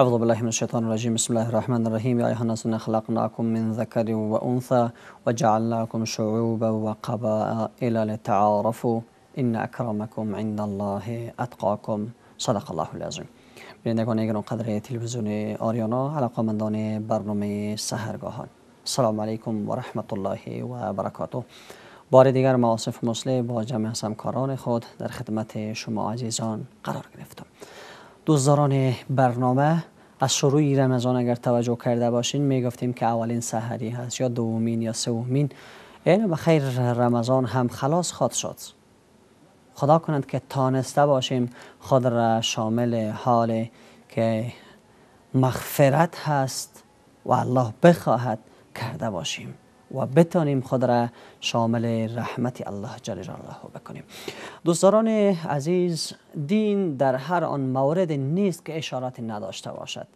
أعوذ بالله من الشيطان الرجيم بسم الله الرحمن الرحيم يا أيها الناس خلقناكم من ذكر وأنثى وجعلناكم شعوبا وقبائل لتعارفوا إن أكرمكم عند الله أتقاكم صدق الله العظیم بینندگان گران قدر تلویزیون آریانا علاقمندان برنامه سهرگاهان سلام علیکم و رحمت الله و برکاته بار دیگر معاصف مسلم با جمع همکاران خود در خدمت شما عزیزان قرار گرفتم دوزداران برنامه از شروع رمضان اگر توجه کرده باشین میگفتیم که اولین سحری هست یا دومین یا سومین این به خیر رمضان هم خلاص خواد شد خدا کنند که تانسته باشیم خود را شامل حال که مغفرت هست و الله بخواهد کرده باشیم و بتانیم خود را شامل رحمت الله جل جلاله بکنیم دوستداران عزیز دین در هر آن مورد نیست که اشارات نداشته باشد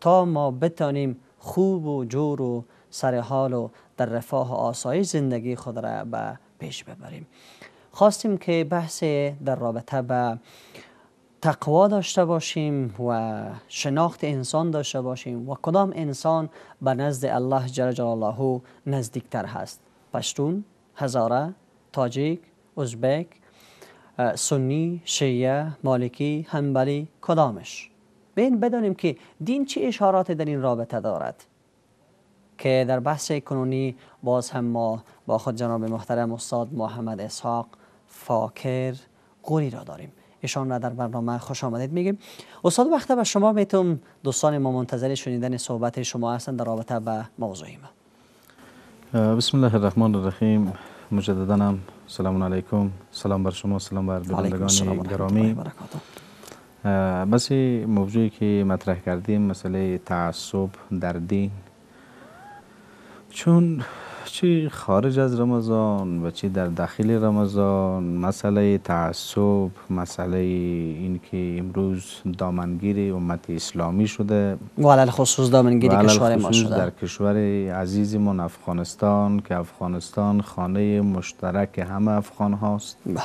تا ما بتانیم خوب و جور و سر حال و در رفاه و آسای زندگی خود را به پیش ببریم خواستیم که بحث در رابطه به تقوا داشته باشیم و شناخت انسان داشته باشیم و کدام انسان به نزد الله جل جلاله نزدیکتر هست پشتون، هزاره، تاجیک، ازبک، سنی، شیعه، مالکی، هنبلی کدامش بین بدانیم که دین چه اشاراتی در این رابطه دارد که در بحث کنونی باز هم ما با خود جناب محترم استاد محمد اسحاق فاکر قوری را داریم ایشان را در برنامه خوش آمدید میگیم استاد وقت به شما میتونم دوستان ما منتظر شنیدن صحبت شما هستند در رابطه به موضوع ما بسم الله الرحمن الرحیم مجددا سلام علیکم سلام بر شما سلام بر بینندگان گرامی بسی موضوعی که مطرح کردیم مسئله تعصب در دین چون چی خارج از رمضان و چی در داخل رمضان مسئله تعصب مسئله اینکه امروز دامنگیر امت اسلامی شده و خصوص دامنگیری کشور ما شده در کشور عزیزمون افغانستان که افغانستان خانه مشترک همه افغان هاست بله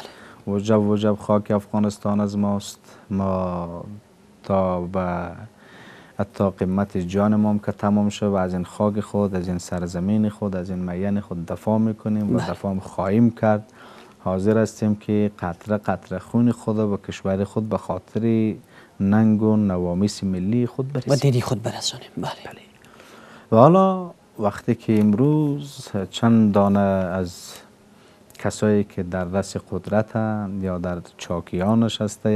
وجب وجب خاک افغانستان از ماست ما تا به حتی قیمت جان ما که تمام شد و از این خاک خود از این سرزمین خود از این مین خود دفاع میکنیم و بله. دفاع خواهیم کرد حاضر هستیم که قطره قطره خون خود و کشور خود به خاطر ننگ و نوامیس ملی خود برسیم و دیدی خود برسانیم بله. بله. و حالا وقتی که امروز چند دانه از کسایی که در قدرت قدرتند یا در چاکیان نشسته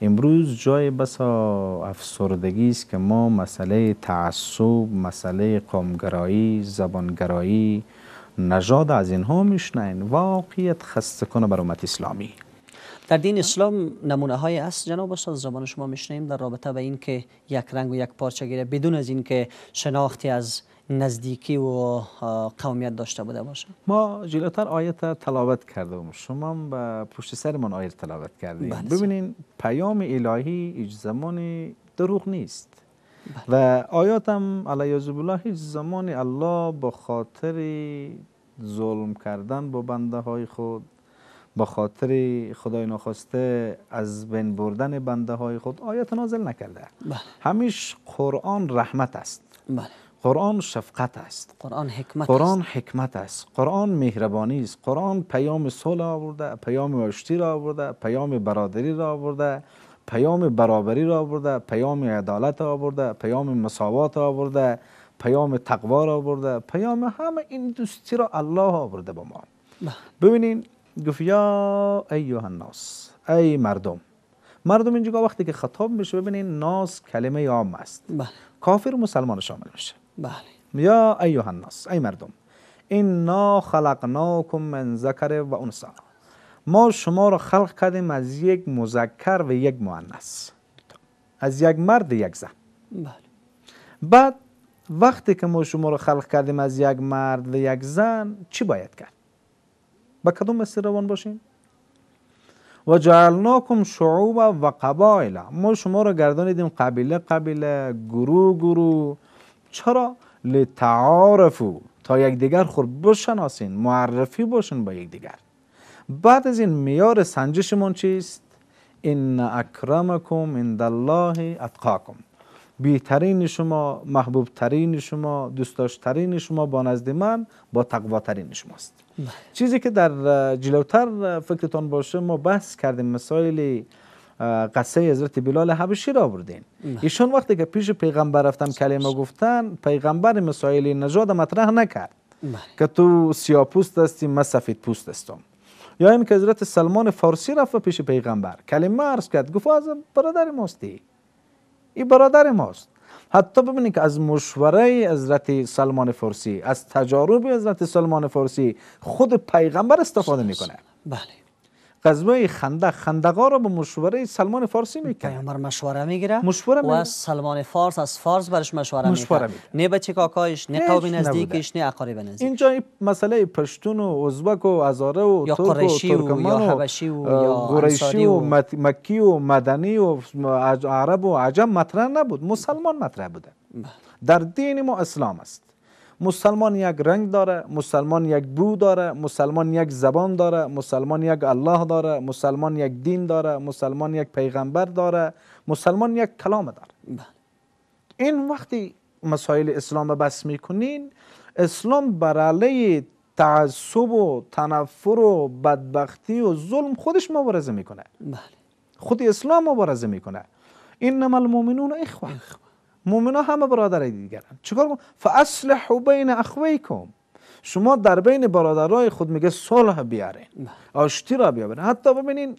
امروز جای بسا افسردگی است که ما مسئله تعصب مسئله قومگرایی زبانگرایی نژاد از اینها میشنین واقعیت خسته کنه بر امت اسلامی در دین اسلام نمونه های است جناب استاد زبان شما میشنیم در رابطه به این که یک رنگ و یک پارچه گیره بدون از که شناختی از نزدیکی و قومیت داشته بوده باشه ما جلوتر آیت تلاوت کرده شما هم به پشت سرمان آیت تلاوت کردیم بله، ببینین پیام الهی هیچ زمان دروغ نیست بله. و آیاتم هم علی هیچ زمانی الله به خاطر ظلم کردن با بنده های خود با خاطر خدای ناخواسته از بین بردن بنده های خود آیت نازل نکرده بله. همیش قرآن رحمت است بله. قرآن شفقت است قرآن حکمت قرآن است. حکمت است قرآن مهربانی است قرآن پیام صلح آورده پیام آشتی را آورده پیام برادری را آورده پیام برابری را آورده پیام عدالت را آورده پیام مساوات را آورده پیام تقوا را آورده پیام همه این دوستی را الله آورده با ما بله. ببینین گفت یا ایوه الناس ای مردم مردم اینجا وقتی که خطاب میشه ببینین ناس کلمه عام است بله. کافر مسلمان شامل میشه بله یا ایها الناس ای مردم اینا خلقناکم من ذکر و انسا ما شما را خلق کردیم از یک مذکر و یک مؤنث از یک مرد و یک زن بله بعد وقتی که ما شما را خلق کردیم از یک مرد و یک زن چی باید کرد به کدوم مسیر روان باشیم و جعلناکم شعوب و قبایل ما شما را گردانیدیم قبیله قبیله گروه گروه چرا لتعارفو تا یکدیگر خور بشناسین معرفی باشین با یکدیگر بعد از این میار سنجشمون چیست این اکرمکم عند الله اتقاکم بهترین شما محبوب ترین شما دوست داشترین شما با نزد من با تقوا ترین شماست بله. چیزی که در جلوتر فکرتان باشه ما بحث کردیم مسائل قصه حضرت بلال حبشی را بردین ایشون وقتی که پیش پیغمبر رفتم کلمه گفتن پیغمبر مسائل نجات مطرح نکرد بله. که تو سیاپوست هستی ما سفید پوست هستم یا این که حضرت سلمان فارسی رفت پیش پیغمبر کلمه عرض کرد گفت از برادر ماستی این برادر ماست حتی ببینید که از مشوره حضرت سلمان فارسی از تجارب حضرت سلمان فارسی خود پیغمبر استفاده میکنه بله غزوه خنده خندقا را به مشوره سلمان فارسی میکنه پیامبر مشوره میگیره مشوره و سلمان فارس از فارس برش مشوره, میکنه نه بچه کاکایش نه قوم نزدیکش نه اقارب نزدیک اینجا ای مسئله پشتون و ازبک و ازاره و یا ترک و ترکمان یا حبشی و یا و, مکی و مدنی و عرب و عجم مطرح نبود مسلمان مطرح بوده بله. در دین ما اسلام است مسلمان یک رنگ داره مسلمان یک بو داره مسلمان یک زبان داره مسلمان یک الله داره مسلمان یک دین داره مسلمان یک پیغمبر داره مسلمان یک کلام داره بله. این وقتی مسائل اسلام بس میکنین اسلام بر علیه تعصب و تنفر و بدبختی و ظلم خودش مبارزه میکنه بله خود اسلام مبارزه میکنه این المؤمنون اخوه ها همه برادرای دیگرن چیکار کنم و بین اخویکم شما در بین برادرای خود میگه صلح بیارین آشتی را بیارین حتی ببینین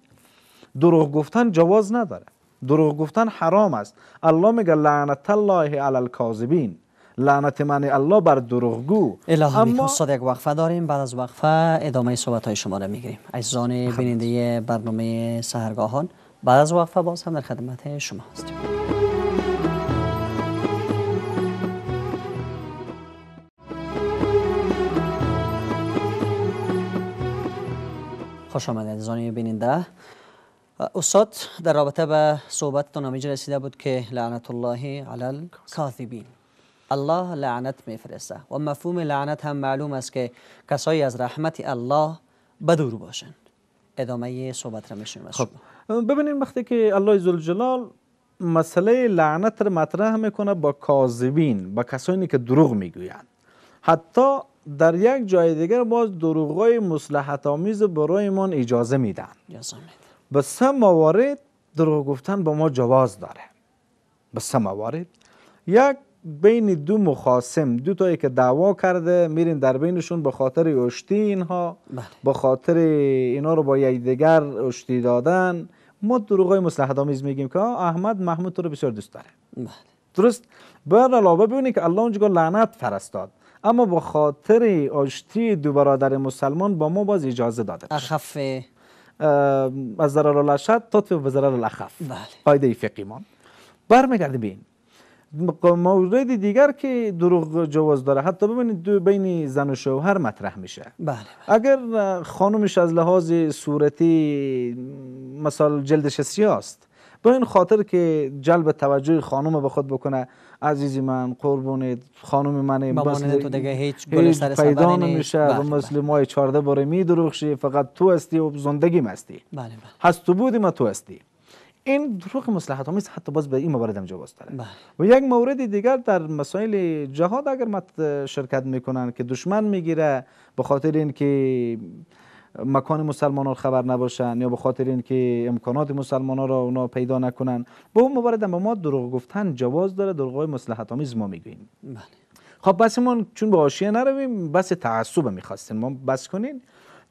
دروغ گفتن جواز نداره دروغ گفتن حرام است الله میگه لعنت الله علی الکاذبین لعنت من الله بر دروغگو اما... استاد یک وقفه داریم بعد از وقفه ادامه صحبت های شما را میگیریم عزیزان بیننده برنامه سهرگاهان بعد از وقفه باز هم در خدمت شما هستیم خوش آمدید عزیزان بیننده استاد در رابطه به صحبتتون همینجا رسیده بود که لعنت الله علی الکاذبین الله لعنت میفرسته و مفهوم لعنت هم معلوم است که کسایی از رحمت الله بدور باشند ادامه صحبت را میشونیم خب ببینیم وقتی که الله زلجلال مسئله لعنت را مطرح میکنه با کاذبین با کسانی که دروغ میگویند حتی در یک جای دیگر باز دروغای مصلحت آمیز برای من اجازه میدن به سه موارد دروغ گفتن با ما جواز داره به سه موارد یک بین دو مخاسم دو تایی که دعوا کرده میرین در بینشون به خاطر اشتی اینها بله. به خاطر اینا رو با دیگر اشتی دادن ما دروغای مصلحت آمیز میگیم که احمد محمود تو رو بسیار دوست داره بله. درست بر علاوه ببینید که الله اونجا لعنت فرستاد اما با خاطر آشتی دو برادر مسلمان با ما باز اجازه داده اخف از ضرر الاشد تطفی به ضرر الاخف بله. قایده ما بین مورد دیگر که دروغ جواز داره حتی ببینید دو بین زن و شوهر مطرح میشه بله, بله. اگر خانمش از لحاظ صورتی مثال جلدش سیاست به این خاطر که جلب توجه خانم به خود بکنه عزیزی من قربونید خانم من بس تو دیگه هیچ گل سر پیدا نمیشه و بله، مثل بله. مای 14 باره می دروغشی فقط تو هستی و زندگی هستی بله،, بله هست تو بودی ما تو هستی این دروغ مصلحت آمیز حتی باز به این موارد هم جواز داره و یک مورد دیگر در مسائل جهاد اگر مت شرکت میکنن که دشمن میگیره به خاطر که مکان مسلمان مسلمانان خبر نباشند یا به خاطر اینکه امکانات مسلمان ها را اونا پیدا نکنن به اون مبارد به ما دروغ گفتن جواز داره دروغ مصلحت آمیز ما میگوییم بله خب ما چون به حاشیه نرویم بس تعصب میخواستیم ما بس کنین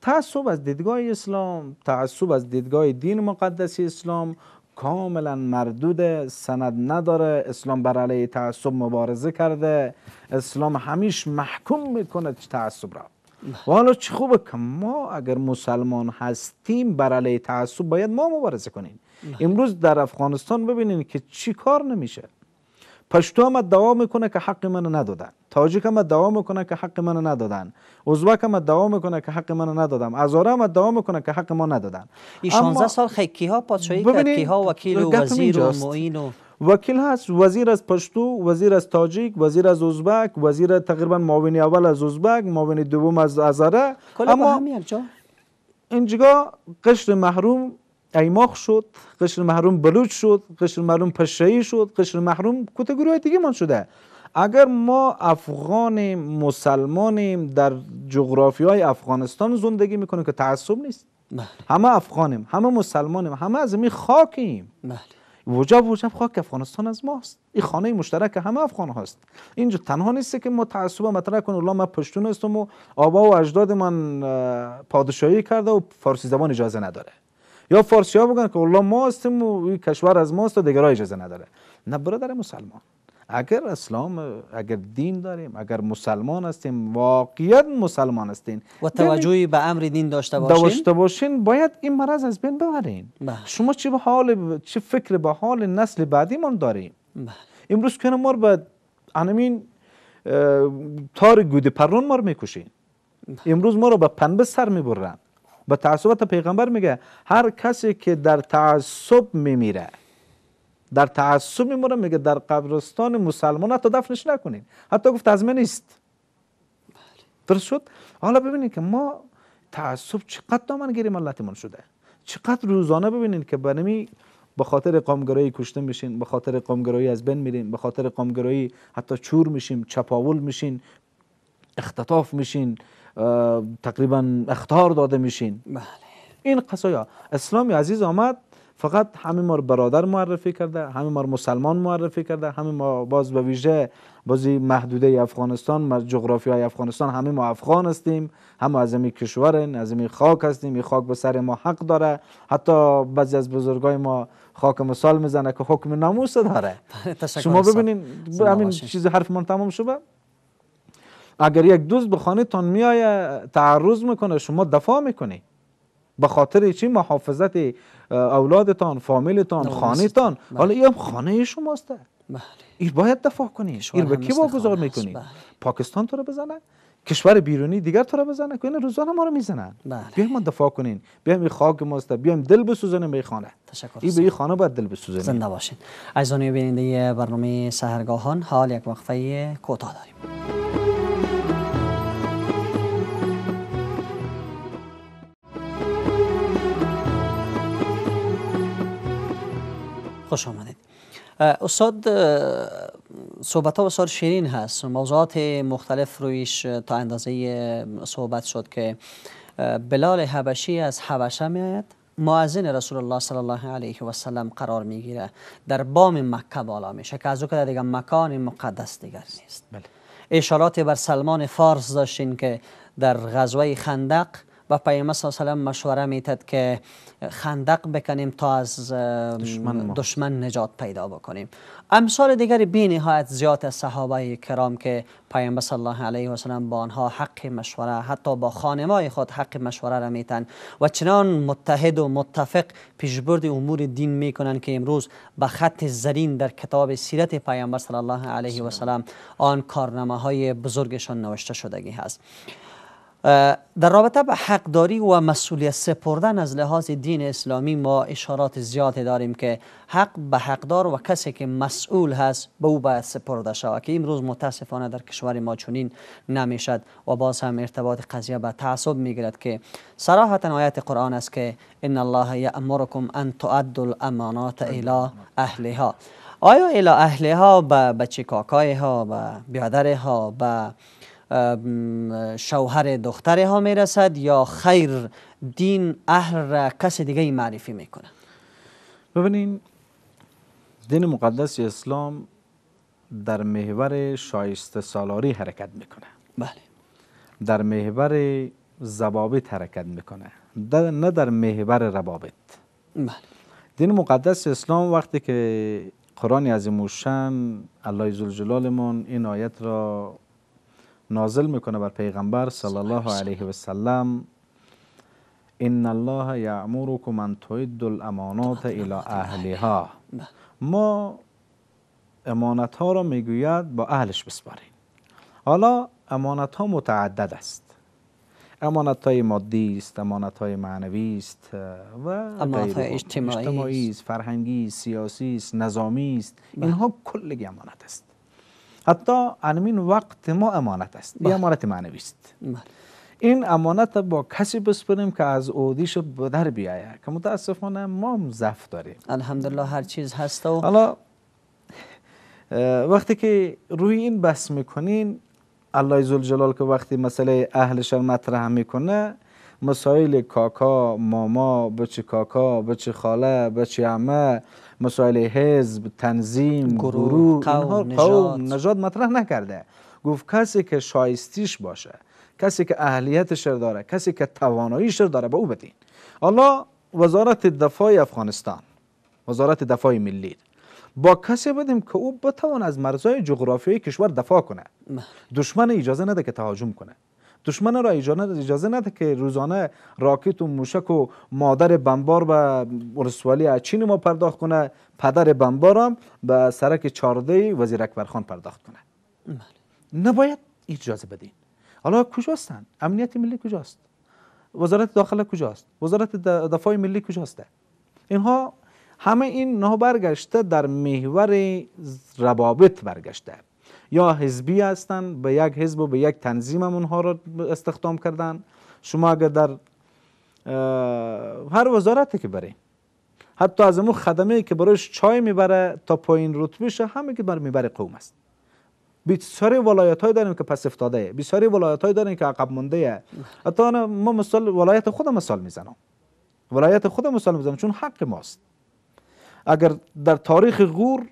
تعصب از دیدگاه اسلام تعصب از دیدگاه دین مقدس اسلام کاملا مردود سند نداره اسلام بر علیه تعصب مبارزه کرده اسلام همیش محکوم میکنه تعصب را و حالا چه خوبه که ما اگر مسلمان هستیم بر علیه تعصب باید ما مبارزه کنیم امروز در افغانستان ببینید که چی کار نمیشه پشتو هم ادعا میکنه که حق من ندادن تاجیک هم ادعا میکنه که حق من ندادن ازبک هم میکنه که حق من ندادم ازاره هم ادعا میکنه که حق ما ندادن این 16 سال خیکی ها پادشاهی کرد ها وکیل و وزیر و معین و وکیل هست وزیر از پشتو وزیر از تاجیک وزیر از ازبک وزیر تقریبا معاون اول از ازبک معاون دوم از ازره اما اینجا قشر محروم ایماخ شد قشر محروم بلوچ شد قشر محروم پشهی شد قشر محروم کت گروه دیگه من شده اگر ما افغان مسلمانیم در جغرافی های افغانستان زندگی میکنیم که تعصب نیست بله. همه افغانیم همه مسلمانیم همه از این خاکیم بله. وجب وجب خاک افغانستان از ماست این خانه مشترک همه افغان هاست اینجا تنها نیست که ما تعصب مطرح کنیم الله من پشتون هستم و آبا و اجداد من پادشاهی کرده و فارسی زبان اجازه نداره یا فارسی ها بگن که الله ما هستیم و کشور از ماست و دیگرها اجازه نداره نه برادر مسلمان اگر اسلام اگر دین داریم اگر مسلمان هستیم واقعیت مسلمان هستیم و توجهی یعنی به امر دین داشته باشین داشته باشین باید این مرض از بین ببرین بله. شما چه به حال چه فکر به حال نسل بعدیمون داریم بله. امروز که ما به انمین تار گودی پرون ما میکشین بله. امروز ما رو به پنبه سر میبرن به تعصبات پیغمبر میگه هر کسی که در تعصب میمیره در تعصب میمونه میگه در قبرستان مسلمان حتی دفنش نکنین حتی گفت از من نیست بله. درست شد حالا ببینید که ما تعصب چقدر دامنگیری ملتمون شده چقدر روزانه ببینید که بنمی به خاطر قومگرایی کشته میشین به خاطر قومگرایی از بین میرین به خاطر قامگرایی حتی چور میشیم چپاول میشین اختطاف میشین تقریبا اختار داده میشین بله این قصایا اسلامی عزیز آمد فقط همه ما برادر معرفی کرده همه ما مسلمان معرفی کرده همه ما باز به ویژه بازی محدوده افغانستان جغرافی های افغانستان همه ما افغان هستیم هم از این کشور از این خاک هستیم این خاک به سر ما حق داره حتی بعضی از بزرگای ما خاک مثال میزنه که حکم ناموس داره شما ببینین همین چیز حرف من تمام شده اگر یک دوست به خانه تان میایه تعرض میکنه شما دفاع میکنی به خاطر چی محافظت اولادتان فامیلتان تان بله. حالا این هم خانه شماست بله این باید دفاع کنی این به کی واگذار میکنی بله. پاکستان تو رو بزنه کشور بیرونی دیگر تو رو بزنه که این روزانه ما رو میزنن بله. ما دفاع کنین بیایم این خاک ماست بیا دل بسوزونیم به خانه تشکر این به این خانه باید دل بسوزونیم زنده باشین عزیزان بیننده برنامه سهرگاهان حال یک وقفه کوتاه داریم خوش آمدید استاد صحبت ها بسیار شیرین هست موضوعات مختلف رویش تا اندازه صحبت شد که بلال حبشی از حبشه میآید معزن رسول الله صلی الله علیه و سلم قرار میگیره در بام مکه بالا میشه که از او دیگه مکان مقدس دیگر نیست بله. اشارات بر سلمان فارس داشتین که در غزوه خندق با پیامبر صلی الله علیه و مشوره میتد که خندق بکنیم تا از دشمن, نجات پیدا بکنیم امثال دیگری بی نهایت زیاد از صحابه کرام که پیامبر صلی الله علیه و سلم با آنها حق مشوره حتی با خانمای خود حق مشوره را میتن و چنان متحد و متفق پیشبرد امور دین میکنن که امروز به خط زرین در کتاب سیرت پیامبر صلی الله علیه و سلام آن کارنامه های بزرگشان نوشته شدگی هست در رابطه به حقداری و مسئولیت سپردن از لحاظ دین اسلامی ما اشارات زیادی داریم که حق به حقدار و کسی که مسئول هست به او باید سپرده شود که امروز متاسفانه در کشور ما چنین نمیشد و باز هم ارتباط قضیه به تعصب میگیرد که صراحتا آیت قرآن است که ان الله یامرکم ان تؤدوا الامانات الی اهلها آیا الی اهلها به بچه کاکای ها به بیادر ها به شوهر دختر ها میرسد یا خیر دین اهل را کس دیگه معرفی میکنه ببینین دین مقدس اسلام در محور شایسته سالاری حرکت میکنه بله در محور زبابت حرکت میکنه نه در محور روابط بله دین مقدس اسلام وقتی که قرآن عظیم و الله زلجلالمون این آیت را نازل میکنه بر پیغمبر صلی الله علیه و سلم ان الله یامرکم ان تؤدوا الامانات الى اهلها ما امانت ها را میگوید با اهلش بسپارین حالا امانت ها متعدد است امانت های مادی است امانت های معنوی است و امانت های اجتماعی است فرهنگی سیاسی است نظامی است اینها کلی امانت است حتی انمین وقت ما امانت است یه بله. امانت معنوی است بله. این امانت با کسی بسپریم که از اودیش در بیایه که متاسفانه ما هم ضعف داریم الحمدلله هر چیز هست و حالا وقتی که روی این بس میکنین الله زلجلال که وقتی مسئله اهلش مطرح میکنه مسائل کاکا ماما بچه کاکا بچه خاله بچه عمه مسائل حزب تنظیم گروه, قوم،, نجات مطرح نکرده گفت کسی که شایستیش باشه کسی که اهلیتش داره کسی که تواناییش داره به او بدین حالا وزارت دفاع افغانستان وزارت دفاع ملی با کسی بدیم که او بتوان از مرزهای جغرافیایی کشور دفاع کنه دشمن اجازه نده که تهاجم کنه دشمن را اجازه نده که روزانه راکت و موشک و مادر بمبار به رسوالی چین ما پرداخت کنه پدر بمبار هم به سرک چارده وزیر اکبر خان پرداخت کنه بله. نباید اجازه بدین حالا کجاستن امنیت ملی کجاست وزارت داخله کجاست وزارت دفاع ملی کجاسته اینها همه این نه برگشته در محور روابط برگشته یا حزبی هستن به یک حزب و به یک تنظیم هم اونها را استخدام کردن شما اگر در هر وزارتی که برین حتی از اون خدمه که برایش چای میبره تا پایین شه همه که بر میبره قوم است بسیاری ولایت های داریم که پس افتاده بسیاری ولایت های داریم که عقب مونده حتی ما مثال ولایت خودم مثال میزنم ولایت خود مثال میزنم چون حق ماست اگر در تاریخ غور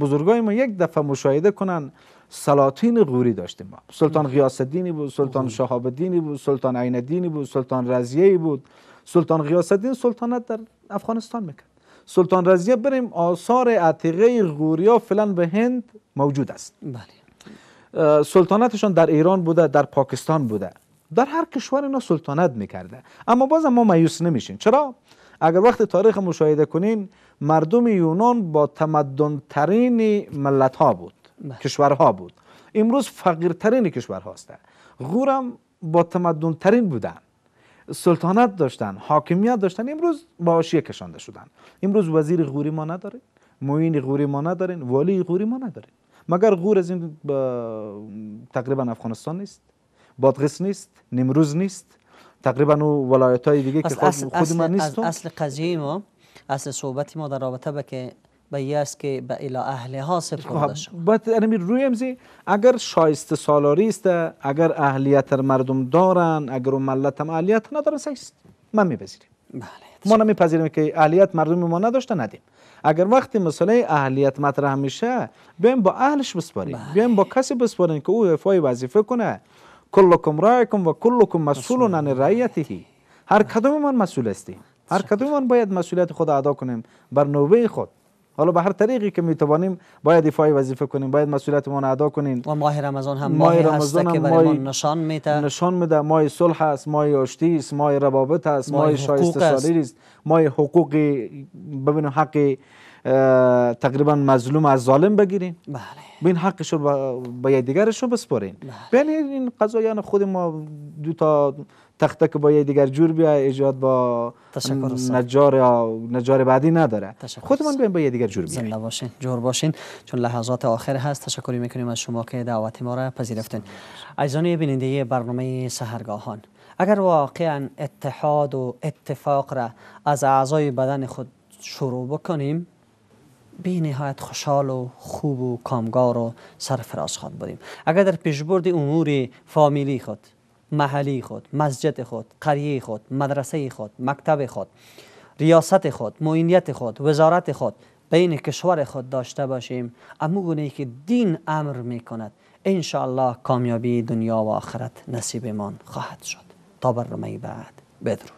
بزرگای ما یک دفعه مشاهده کنن سلاطین غوری داشتیم ما سلطان غیاس بود سلطان شهاب بود سلطان عین الدینی بود سلطان رضیه بود سلطان غیاس سلطنت در افغانستان میکرد سلطان رضیه بریم آثار عتیقه غوریا فلان به هند موجود است بله سلطنتشان در ایران بوده در پاکستان بوده در هر کشور اینا سلطنت میکرده اما باز ما مایوس نمیشیم چرا اگر وقت تاریخ مشاهده کنین مردم یونان با تمدن ترین ملت ها بود بله. کشورها بود امروز فقیرترین کشورها هستند غورم با تمدن ترین بودن سلطنت داشتن حاکمیت داشتن امروز با آشیه کشانده شدن امروز وزیر غوری ما نداره موین غوری ما ندارین والی غوری ما نداره مگر غور از این تقریبا افغانستان نیست بادغس نیست نمروز نیست تقریبا نو ولایت های دیگه که خود, خود من نیستم اصل قضیه ما اصل صحبت ما در رابطه به که به است که به اهلی ها سپرده خب، شد بعد یعنی روی امزی اگر شایست سالاری است اگر اهلیت مردم دارن اگر ملت هم اهلیت ندارن سیست من میپذیریم ما نمیپذیریم بله، که اهلیت مردم ما نداشته ندیم اگر وقتی مسئله اهلیت مطرح میشه بیایم با اهلش بسپاریم بله. بیایم با کسی بسپاریم که او وفای وظیفه کنه کلکم رایکم و کلکم مسئول عن رایتی هر کدوم من مسئول هستیم هر کدوم من باید مسئولیت خود ادا کنیم بر نوبه خود حالا به هر طریقی که میتوانیم باید ایفای وظیفه کنیم باید مسئولیت ما ادا کنیم و ماه رمضان هم ماه رمضان هست که برای نشان میده نشان میده ماه صلح است ماه آشتی است ماه روابط است ماه شایسته است ماه حقوقی ببینیم حق تقریبا مظلوم از ظالم بگیرین بله بین حقش رو به یه رو بسپارین بله. بله. این قضایان خود ما دو تا تخته که با یه دیگر جور بیا ایجاد با نجار یا نجار بعدی نداره خودمان بیایم با یه دیگر جور بیاییم زنده باشین جور باشین چون لحظات آخر هست تشکری میکنیم از شما که دعوت ما را پذیرفتین عزیزان بیننده برنامه سهرگاهان اگر واقعا اتحاد و اتفاق را از اعضای بدن خود شروع بکنیم به نهایت خوشحال و خوب و کامگار و سرفراز خود بودیم اگر در پیشبرد امور فامیلی خود محلی خود مسجد خود قریه خود مدرسه خود مکتب خود ریاست خود معینیت خود وزارت خود بین کشور خود داشته باشیم اما گونه که دین امر می کند انشاءالله کامیابی دنیا و آخرت نصیبمان خواهد شد تا برنامه بعد بدرود